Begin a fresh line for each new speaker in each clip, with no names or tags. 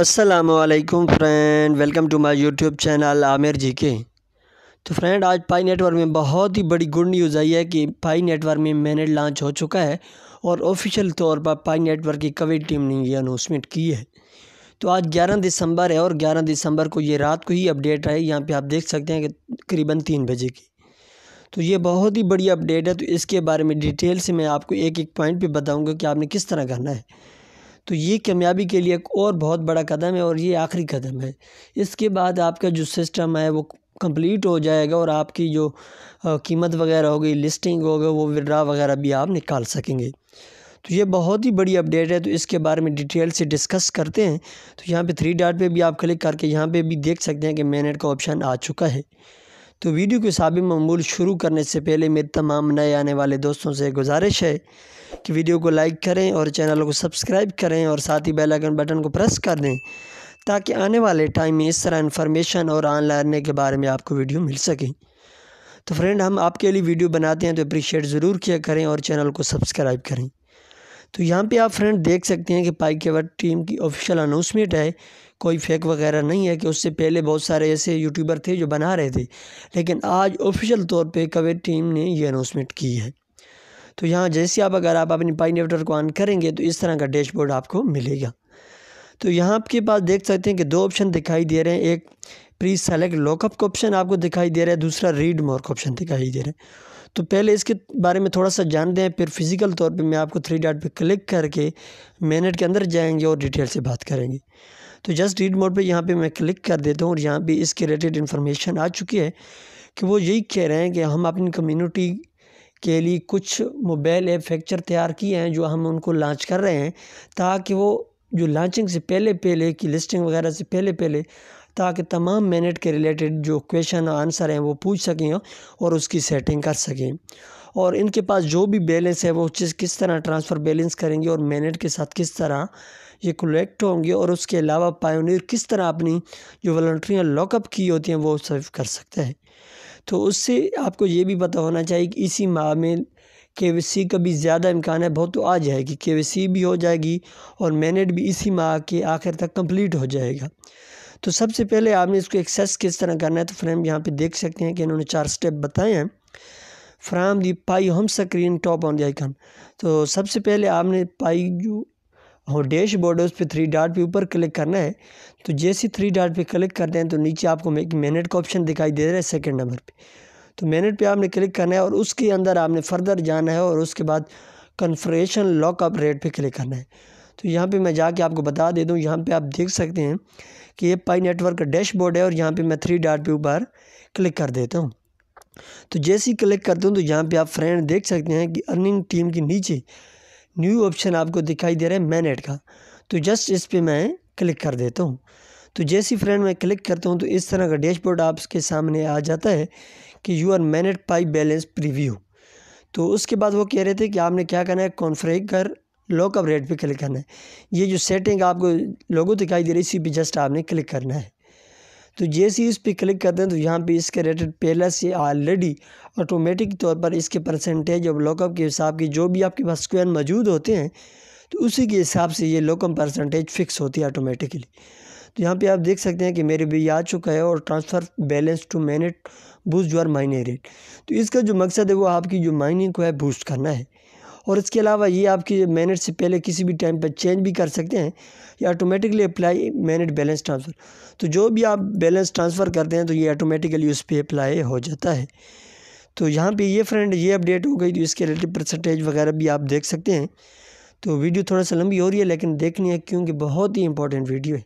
असलकुम friend welcome to my YouTube channel Aamir ji के तो फ्रेंड आज पाई नेटवर्क में बहुत ही बड़ी गुड न्यूज़ आई है कि पाई नेटवर्क में मैनेट लॉन्च हो चुका है और ऑफिशियल तौर पर पाई नेटवर्क की कवि टीम ने ये अनाउंसमेंट की है तो आज 11 दिसंबर है और 11 दिसंबर को ये रात को ही अपडेट आई यहाँ पर आप देख सकते हैं कि करीबन तीन बजे की तो ये बहुत ही बड़ी अपडेट है तो इसके बारे में डिटेल से मैं आपको एक एक पॉइंट पर बताऊँगा कि आपने किस तरह करना है तो ये कामयाबी के लिए एक और बहुत बड़ा कदम है और ये आखिरी कदम है इसके बाद आपका जो सिस्टम है वो कंप्लीट हो जाएगा और आपकी जो कीमत वगैरह होगी लिस्टिंग गई वो विड्रा वगैरह भी आप निकाल सकेंगे तो ये बहुत ही बड़ी अपडेट है तो इसके बारे में डिटेल से डिस्कस करते हैं तो यहाँ पे थ्री डॉट पे भी आप क्लिक करके यहाँ पे भी देख सकते हैं कि मैनेट का ऑप्शन आ चुका है तो वीडियो के साबिक ममूल शुरू करने से पहले मेरे तमाम नए आने वाले दोस्तों से गुजारिश है कि वीडियो को लाइक करें और चैनल को सब्सक्राइब करें और साथ ही बेल आइकन बटन को प्रेस कर दें ताकि आने वाले टाइम में इस तरह इन्फॉर्मेशन और ऑनलाइन के बारे में आपको वीडियो मिल सके तो फ्रेंड हम आपके लिए वीडियो बनाते हैं तो अप्रिशिएट ज़रूर किया करें और चैनल को सब्सक्राइब करें तो यहाँ पे आप फ्रेंड देख सकते हैं कि पाइकेवर टीम की ऑफिशियल अनाउंसमेंट है कोई फेक वगैरह नहीं है कि उससे पहले बहुत सारे ऐसे यूट्यूबर थे जो बना रहे थे लेकिन आज ऑफिशियल तौर पे कवेट टीम ने ये अनाउंसमेंट की है तो यहाँ जैसे आप अगर आप अपनी पाई नेटवर्क को ऑन करेंगे तो इस तरह का डैशबोर्ड आपको मिलेगा तो यहाँ आपके पास देख सकते हैं कि दो ऑप्शन दिखाई दे रहे हैं एक प्री सेलेक्ट लॉकअप का ऑप्शन आपको दिखाई दे रहा है दूसरा रीड मोर का ऑप्शन दिखाई दे रहा है तो पहले इसके बारे में थोड़ा सा जानते हैं फिर फिज़िकल तौर पे मैं आपको थ्री डॉट पे क्लिक करके मिनट के अंदर जाएंगे और डिटेल से बात करेंगे तो जस्ट रीड मोड पे यहाँ पे मैं क्लिक कर देता हूँ और यहाँ पे इसके रिलेटेड इन्फॉर्मेशन आ चुकी है कि वो यही कह रहे हैं कि हम अपनी कम्यूनिटी के लिए कुछ मोबाइल ऐप फैक्चर तैयार किए हैं जो हम उनको लॉन्च कर रहे हैं ताकि वो जो लॉन्चिंग से पहले पहले की लिस्टिंग वगैरह से पहले पहले ताकि तमाम मैनेट के रिलेटेड जो क्वेश्चन आंसर हैं वो पूछ सकें और उसकी सेटिंग कर सकें और इनके पास जो भी बैलेंस है वो किस तरह ट्रांसफ़र बैलेंस करेंगे और मैनेट के साथ किस तरह ये कलेक्ट होंगे और उसके अलावा पायोनियर किस तरह अपनी जो वॉल्ट्रियाँ लॉकअप की होती हैं वो सर्व कर सकता है तो उससे आपको ये भी पता होना चाहिए कि इसी माह में के वी सी का भी ज़्यादा इम्कान है बहुत तो आ जाएगी के वी सी भी हो जाएगी और मैनेट भी इसी माह के आखिर तक कम्प्लीट हो जाएगा तो सबसे पहले आपने इसको एक्सेस किस तरह करना है तो फ्रेम यहाँ पे देख सकते हैं कि इन्होंने चार स्टेप बताए हैं from the Pi home screen tap on the icon तो सबसे पहले आपने पाई जो और डैश बोर्ड उस पर थ्री डॉट पे ऊपर क्लिक करना है तो जैसे थ्री डॉट पे क्लिक करते हैं तो नीचे आपको एक मिनट का ऑप्शन दिखाई दे रहा है सेकंड नंबर पे तो मिनट पे आपने क्लिक करना है और उसके अंदर आपने फर्दर जाना है और उसके बाद कन्फ्रेशन लॉकअप रेट पे क्लिक करना है तो यहाँ पे मैं जाके आपको बता दे दूँ यहाँ पर आप देख सकते हैं कि ये पाई नेटवर्क का बोर्ड है और यहाँ पर मैं थ्री डॉट पे ऊपर क्लिक कर देता हूँ तो जैसे ही क्लिक करता हूँ तो यहाँ पर आप फ्रेंड देख सकते हैं कि अर्निंग टीम के नीचे न्यू ऑप्शन आपको दिखाई दे रहा है मैनेट का तो जस्ट इस पर मैं क्लिक कर देता हूँ तो जैसी फ्रेंड मैं क्लिक करता हूँ तो इस तरह का डैशबोर्ड आपके सामने आ जाता है कि your mainnet Pi balance preview तो उसके बाद वो कह रहे थे कि आपने क्या करना है कॉन्फ्रेक कर लॉकअप रेट पे क्लिक करना है ये जो सेटिंग आपको लोगों दिखाई दे रही है इसी पर जस्ट आपने क्लिक करना है तो जैसे ही इस पर क्लिक करते हैं तो यहाँ पे इसके रेटेड पहले से ऑलरेडी ऑटोमेटिक तौर पर इसके परसेंटेज और लॉकअप के हिसाब के जो भी आपके पास स्क्वेयर मौजूद होते हैं तो उसी के हिसाब से ये लॉकअप परसेंटेज फिक्स होती है ऑटोमेटिकली तो यहाँ पे आप देख सकते हैं कि मेरे भी आ चुका है और transfer balance to mainnet boost your mining rate तो इसका जो मकसद है वो आपकी जो माइनिंग को है बूस्ट करना है और इसके अलावा ये आपकी मैनेट से पहले किसी भी टाइम पर चेंज भी कर सकते हैं ये automatically apply mainnet balance transfer तो जो भी आप बैलेंस ट्रांसफ़र करते हैं तो ये ऑटोमेटिकली उस पर अप्लाई हो जाता है तो यहाँ पे ये फ्रेंड ये अपडेट हो गई तो इसके रिलेटिव परसेंटेज वगैरह भी आप देख सकते हैं तो वीडियो थोड़ा सा लंबी हो रही है लेकिन देखनी है क्योंकि बहुत ही इंपॉर्टेंट वीडियो है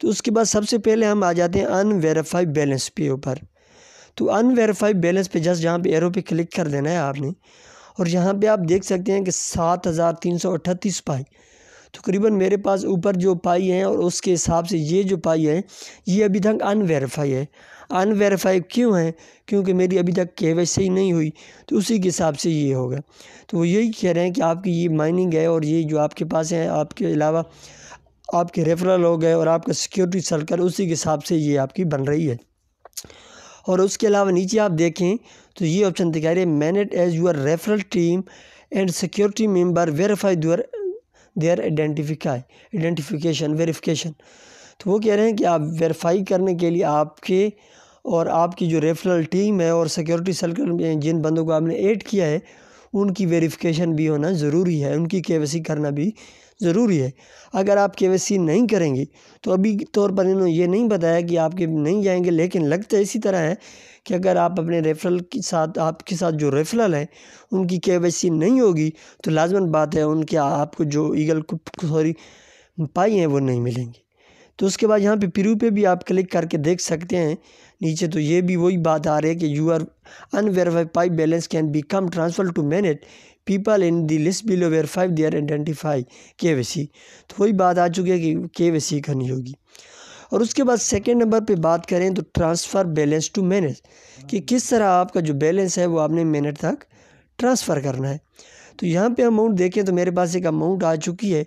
तो उसके बाद सबसे पहले हम आ जाते हैं अनवेरीफाइड बैलेंस पे ऊपर तो अनवेरीफाइड बैलेंस पे जस्ट जहाँ पे एरो पे क्लिक कर देना है आपने और यहाँ पे आप देख सकते हैं कि सात हज़ार तीन सौ अट्ठतीस पाई तकरीबन तो मेरे पास ऊपर जो पाई है और उसके हिसाब से ये जो पाई है ये अभी तक अनवेरीफाई है अनवेरीफाई क्यों है क्योंकि मेरी अभी तक के सही नहीं हुई तो उसी के हिसाब से ये होगा तो वो यही कह रहे हैं कि आपकी ये माइनिंग है और ये जो आपके पास है आपके अलावा आपके रेफरल हो गए और आपका सिक्योरिटी सर्कल उसी के हिसाब से ये आपकी बन रही है और उसके अलावा नीचे आप देखें तो ये ऑप्शन दिखा रही है mainnet as your referral team and security member verify दुअर देयर आइडेंटिफिकाई आइडेंटिफिकेशन वेरिफिकेशन तो वो कह रहे हैं कि आप वेरीफाई करने के लिए आपके और आपकी जो रेफरल टीम है और सिक्योरिटी सर्कल में जिन बंदों को आपने ऐड किया है उनकी वेरिफिकेशन भी होना ज़रूरी है उनकी के करना भी ज़रूरी है अगर आप के नहीं करेंगी तो अभी तौर पर इन्होंने ये नहीं बताया कि आपके नहीं जाएंगे लेकिन लगता इसी तरह है कि अगर आप अपने रेफरल के साथ आपके साथ जो रेफरल हैं उनकी के नहीं होगी तो लाजमन बात है उनके आपको जो ईगल सॉरी पाई हैं वो नहीं मिलेंगी तो उसके बाद यहाँ पे प्रू पे भी आप क्लिक करके देख सकते हैं नीचे तो ये भी वही बात आ रही है कि your unverified Pi balance can become transfer to mainnet people in the list below where five are identify के तो वही बात आ चुकी है कि के करनी होगी और उसके बाद सेकेंड नंबर पे बात करें तो ट्रांसफ़र बैलेंस टू मैनेज कि किस तरह आपका जो बैलेंस है वो आपने मिनट तक ट्रांसफ़र करना है तो यहाँ पे अमाउंट देखें तो मेरे पास एक अमाउंट आ चुकी है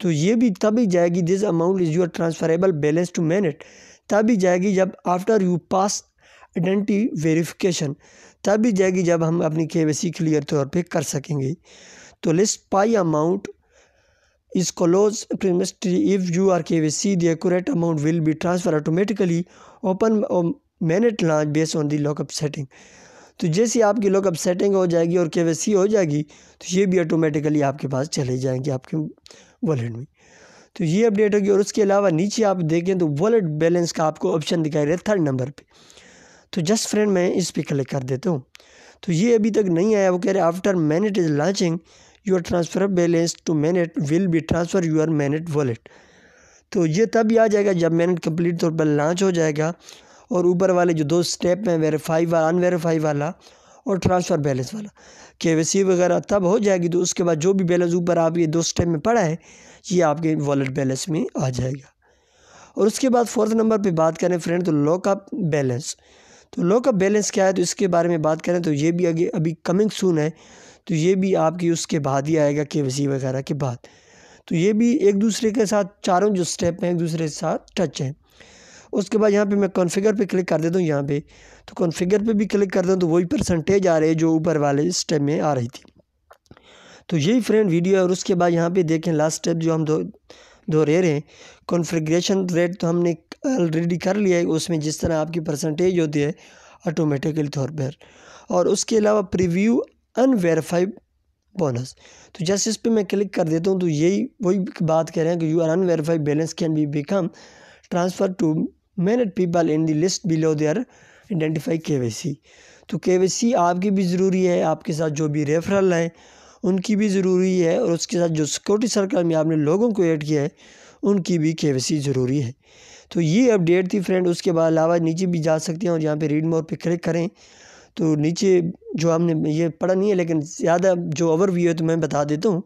तो ये भी तभी जाएगी this amount is your transferable balance to mainnet तभी जाएगी जब after you pass identity verification तभी जाएगी जब हम अपनी के क्लियर तौर पे कर सकेंगे तो list Pi amount is closed if you are K Y C दूरेट amount will be transfer automatically upon mainnet launch base on the lockup setting तो जैसे आपकी लॉकअप सेटिंग हो जाएगी और के हो जाएगी तो ये भी ऑटोमेटिकली आपके पास चले जाएंगे आपके वॉलेट में तो ये अपडेट होगी और उसके अलावा नीचे आप देखें तो वॉलेट बैलेंस का आपको ऑप्शन दिखाई रहा है थर्ड नंबर पे तो जस्ट फ्रेंड मैं इस पर क्लिक कर देता हूँ तो ये अभी तक नहीं आया वो कह रहे after mainnet is launching your transfer balance to mainnet will be transfer your mainnet wallet तो ये तब ही आ जाएगा जब मैनेट कम्प्लीट तौर पर लॉन्च हो जाएगा और ऊपर वाले जो दो स्टेप हैं वेरीफाई वाला अनवेरीफाई वाला और ट्रांसफ़र बैलेंस वाला के वगैरह तब हो जाएगी तो उसके बाद जो भी बैलेंस ऊपर आप ये दो स्टेप में पड़ा है ये आपके वॉलेट बैलेंस में आ जाएगा और उसके बाद फोर्थ नंबर पे बात करें फ्रेंड तो लॉकअप बैलेंस तो लो का बैलेंस क्या है तो इसके बारे में बात करें तो ये भी अगे अभी कमिंग सून है तो ये भी आपकी उसके बाद ही आएगा के वगैरह के बाद तो ये भी एक दूसरे के साथ चारों जो स्टेप हैं एक दूसरे के साथ टच हैं उसके बाद यहाँ पे मैं कॉन्फ़िगर पे क्लिक कर देता हूँ यहाँ पे तो कॉन्फ़िगर पे भी क्लिक कर दूँ तो वही परसेंटेज आ रही है जो ऊपर वाले स्टेप में आ रही थी तो यही फ्रेंड वीडियो है और उसके बाद यहाँ पे देखें लास्ट स्टेप जो हम दो दो रेयर हैं कॉन्फ़िगरेशन रेट तो हमने ऑलरेडी कर लिया है उसमें जिस तरह आपकी परसेंटेज होती है ऑटोमेटिकली थोर पर और उसके अलावा प्रीव्यू अनवेरीफाइड बोनस तो जैसे इस पर मैं क्लिक कर देता हूँ तो यही वही बात कह रहे हैं कि your unverified balance can be become transfer to mainnet people in the list below their identify के तो के आपकी भी ज़रूरी है आपके साथ जो भी रेफरल है उनकी भी ज़रूरी है और उसके साथ जो सिक्योरिटी सर्कल में आपने लोगों को ऐड किया है उनकी भी के ज़रूरी है तो ये अपडेट थी फ्रेंड उसके बाद अलावा नीचे भी जा सकते हैं और यहाँ पे रीड मोर पे क्लिक करें तो नीचे जो हमने ये पढ़ा नहीं है लेकिन ज़्यादा जो ओवर है तो मैं बता देता हूँ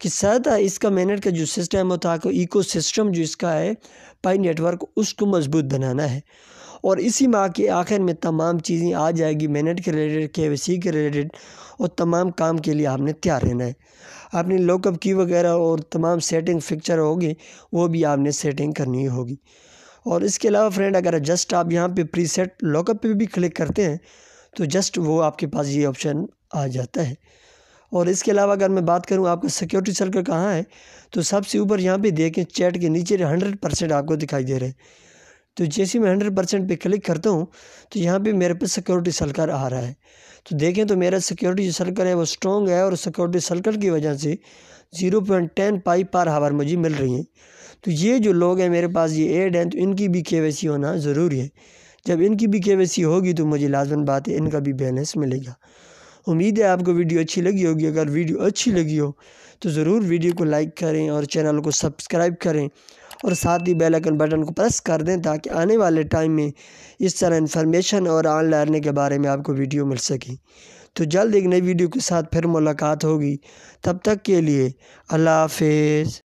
कि सादा इसका मैनेट का जो सिस्टम होता है इको सिस्टम जो इसका है पाई नेटवर्क उसको मजबूत बनाना है और इसी माह के आखिर में तमाम चीज़ें आ जाएगी मेहनत के रिलेटेड के सी के रिलेटेड और तमाम काम के लिए आपने तैयार रहना है आपने लॉकअप की वगैरह और तमाम सेटिंग फिक्चर होगी वो भी आपने सेटिंग करनी होगी और इसके अलावा फ्रेंड अगर जस्ट आप यहाँ पे सेट लॉकअप पर भी क्लिक करते हैं तो जस्ट वो आपके पास ये ऑप्शन आ जाता है और इसके अलावा अगर मैं बात करूँ आपका सिक्योरिटी सर्कल कहाँ है तो सबसे ऊपर यहाँ पे देखें चैट के नीचे हंड्रेड परसेंट आपको दिखाई दे रहे हैं तो जैसे मैं हंड्रेड परसेंट पर क्लिक करता हूँ तो यहाँ पे मेरे पे सिक्योरिटी सलकर आ रहा है तो देखें तो मेरा सिक्योरिटी जो सलकर है वो स्ट्रॉन्ग है और सिक्योरिटी सलकर की वजह से ज़ीरो पॉइंट टेन पाई पर हावर मुझे मिल रही है तो ये जो लोग हैं मेरे पास ये एड हैं तो इनकी भी के होना ज़रूरी है जब इनकी भी के होगी तो मुझे लाजमन बात है इनका भी बैलेंस मिलेगा उम्मीद है आपको वीडियो अच्छी लगी होगी अगर वीडियो अच्छी लगी हो तो ज़रूर वीडियो को लाइक करें और चैनल को सब्सक्राइब करें और साथ ही बेल आइकन बटन को प्रेस कर दें ताकि आने वाले टाइम में इस तरह इन्फॉर्मेशन और आन लर्निंग के बारे में आपको वीडियो मिल सके तो जल्द एक नई वीडियो के साथ फिर मुलाकात होगी तब तक के लिए अल्लाह हाफिज़